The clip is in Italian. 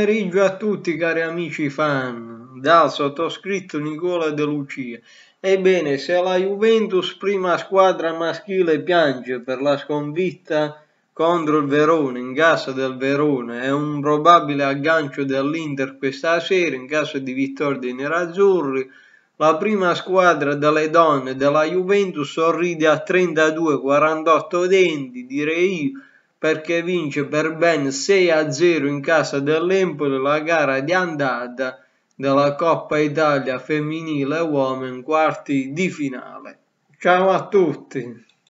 pomeriggio a tutti cari amici fan, dal sottoscritto Nicola De Lucia. Ebbene, se la Juventus prima squadra maschile piange per la sconfitta contro il Verona in casa del Verona è un probabile aggancio dell'Inter questa sera in caso di vittoria dei nerazzurri, la prima squadra delle donne della Juventus sorride a 32-48 denti, direi io, perché vince per ben 6 a 0 in casa dell'Empoli la gara di andata della Coppa Italia femminile uomo in quarti di finale. Ciao a tutti!